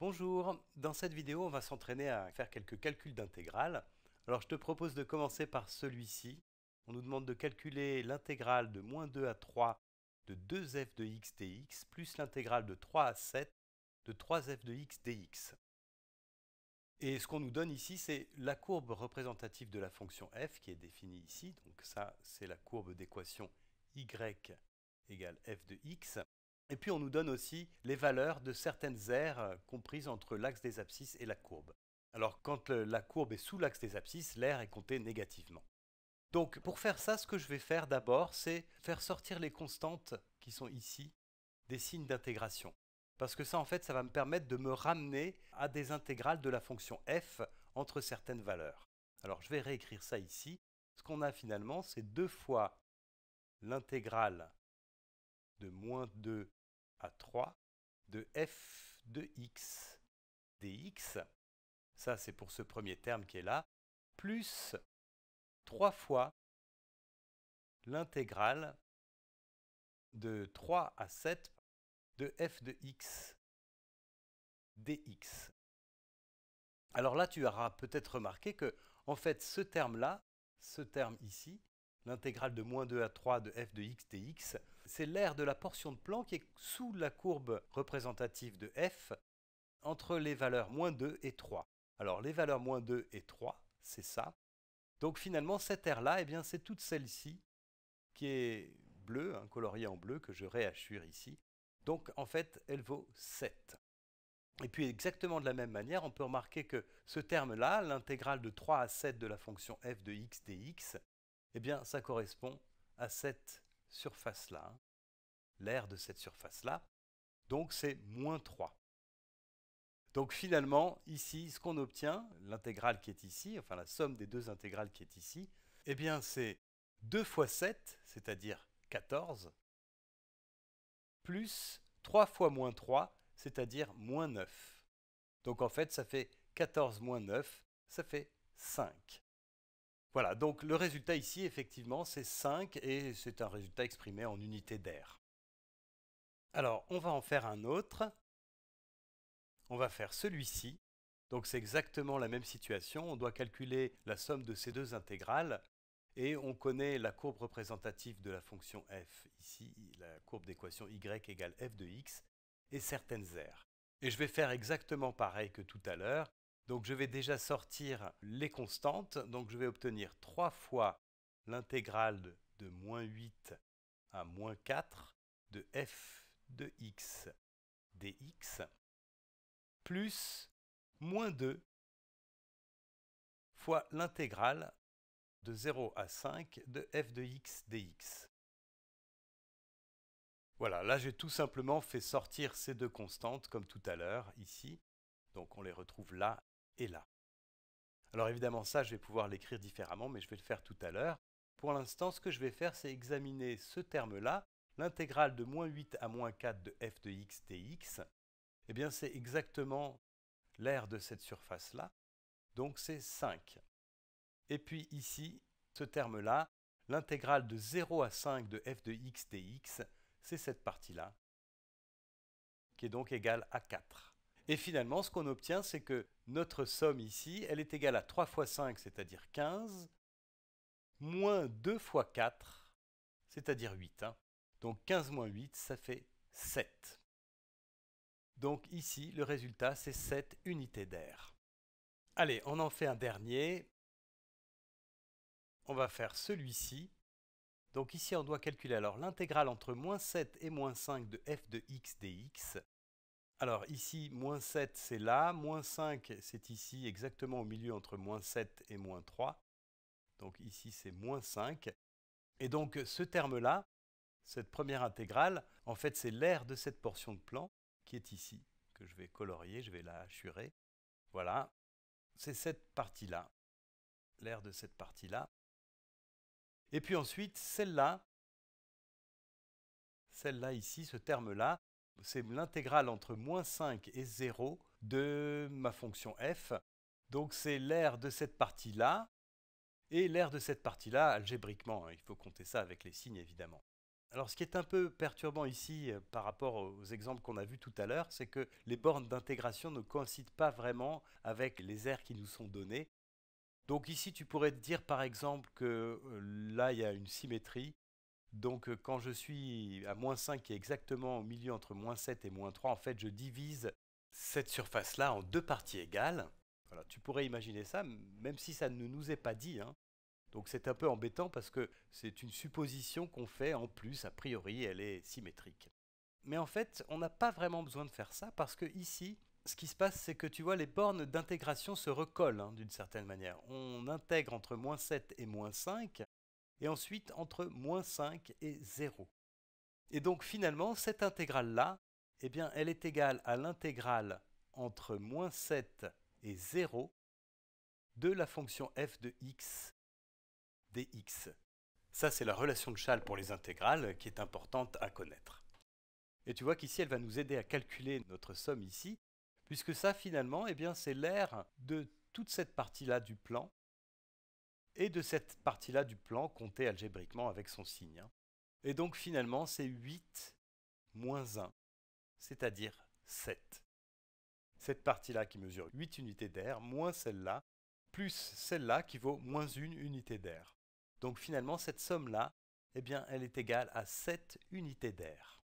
Bonjour, dans cette vidéo on va s'entraîner à faire quelques calculs d'intégrales. Alors je te propose de commencer par celui-ci. On nous demande de calculer l'intégrale de moins 2 à 3 de 2f de x dx plus l'intégrale de 3 à 7 de 3f de x dx. Et ce qu'on nous donne ici, c'est la courbe représentative de la fonction f qui est définie ici. Donc ça, c'est la courbe d'équation y égale f de x. Et puis on nous donne aussi les valeurs de certaines aires euh, comprises entre l'axe des abscisses et la courbe. Alors quand euh, la courbe est sous l'axe des abscisses, l'air est compté négativement. Donc pour faire ça, ce que je vais faire d'abord, c'est faire sortir les constantes qui sont ici des signes d'intégration. Parce que ça, en fait, ça va me permettre de me ramener à des intégrales de la fonction f entre certaines valeurs. Alors je vais réécrire ça ici. Ce qu'on a finalement, c'est deux fois l'intégrale de moins 2 3 de f de x dx, ça c'est pour ce premier terme qui est là, plus 3 fois l'intégrale de 3 à 7 de f de x dx. Alors là, tu auras peut-être remarqué que, en fait, ce terme-là, ce terme ici, l'intégrale de moins 2 à 3 de f de x dx, c'est l'aire de la portion de plan qui est sous la courbe représentative de f entre les valeurs moins 2 et 3. Alors les valeurs moins 2 et 3, c'est ça. Donc finalement, cette aire-là, eh bien, c'est toute celle-ci qui est bleue, un hein, coloriée en bleu, que je réassure ici. Donc en fait, elle vaut 7. Et puis exactement de la même manière, on peut remarquer que ce terme-là, l'intégrale de 3 à 7 de la fonction f de x dx, eh bien ça correspond à cette surface-là, hein. l'aire de cette surface-là. Donc c'est moins 3. Donc finalement, ici, ce qu'on obtient, l'intégrale qui est ici, enfin la somme des deux intégrales qui est ici, eh bien c'est 2 fois 7, c'est-à-dire 14, plus 3 fois moins 3, c'est-à-dire moins 9. Donc en fait, ça fait 14 moins 9, ça fait 5. Voilà, donc le résultat ici, effectivement, c'est 5 et c'est un résultat exprimé en unité d'air. Alors, on va en faire un autre. On va faire celui-ci. Donc c'est exactement la même situation, on doit calculer la somme de ces deux intégrales et on connaît la courbe représentative de la fonction f, ici la courbe d'équation y égale f de x, et certaines aires. Et je vais faire exactement pareil que tout à l'heure, donc je vais déjà sortir les constantes. Donc je vais obtenir 3 fois l'intégrale de moins 8 à moins 4 de f de x dx plus moins 2 fois l'intégrale de 0 à 5 de f de x dx. Voilà, là j'ai tout simplement fait sortir ces deux constantes comme tout à l'heure ici. Donc on les retrouve là est là. Alors évidemment ça, je vais pouvoir l'écrire différemment, mais je vais le faire tout à l'heure. Pour l'instant, ce que je vais faire, c'est examiner ce terme-là, l'intégrale de moins 8 à moins 4 de f de x dx. Eh bien, c'est exactement l'aire de cette surface-là, donc c'est 5. Et puis ici, ce terme-là, l'intégrale de 0 à 5 de f de x dx, c'est cette partie-là, qui est donc égale à 4. Et finalement, ce qu'on obtient, c'est que notre somme ici, elle est égale à 3 fois 5, c'est-à-dire 15, moins 2 fois 4, c'est-à-dire 8. Hein. Donc 15 moins 8, ça fait 7. Donc ici, le résultat, c'est 7 unités d'air. Allez, on en fait un dernier. On va faire celui-ci. Donc ici, on doit calculer alors l'intégrale entre moins 7 et moins 5 de f de x dx. Alors ici, moins 7, c'est là, moins 5, c'est ici, exactement au milieu entre moins 7 et moins 3. Donc ici, c'est moins 5. Et donc ce terme-là, cette première intégrale, en fait, c'est l'aire de cette portion de plan qui est ici, que je vais colorier, je vais la hachurer. Voilà, c'est cette partie-là, l'aire de cette partie-là. Et puis ensuite, celle-là, celle-là ici, ce terme-là, c'est l'intégrale entre moins 5 et 0 de ma fonction f. Donc c'est l'aire de cette partie-là, et l'aire de cette partie-là, algébriquement, hein, il faut compter ça avec les signes évidemment. Alors ce qui est un peu perturbant ici euh, par rapport aux exemples qu'on a vus tout à l'heure, c'est que les bornes d'intégration ne coïncident pas vraiment avec les aires qui nous sont données. Donc ici, tu pourrais te dire par exemple que euh, là, il y a une symétrie donc euh, quand je suis à moins 5 qui est exactement au milieu entre moins 7 et moins 3, en fait je divise cette surface-là en deux parties égales. tu pourrais imaginer ça, même si ça ne nous est pas dit. Hein. Donc c'est un peu embêtant parce que c'est une supposition qu'on fait en plus, a priori elle est symétrique. Mais en fait, on n'a pas vraiment besoin de faire ça parce que ici, ce qui se passe, c'est que tu vois, les bornes d'intégration se recollent hein, d'une certaine manière. On intègre entre moins 7 et moins 5, et ensuite entre moins 5 et 0. Et donc finalement, cette intégrale-là, eh bien, elle est égale à l'intégrale entre moins 7 et 0 de la fonction f de x dx. Ça, c'est la relation de Schall pour les intégrales qui est importante à connaître. Et tu vois qu'ici, elle va nous aider à calculer notre somme ici, puisque ça, finalement, eh c'est l'aire de toute cette partie-là du plan et de cette partie-là du plan comptée algébriquement avec son signe. Hein. Et donc finalement, c'est 8 moins 1, c'est-à-dire 7. Cette partie-là qui mesure 8 unités d'air, moins celle-là, plus celle-là qui vaut moins 1 unité d'air. Donc finalement, cette somme-là, eh bien, elle est égale à 7 unités d'air.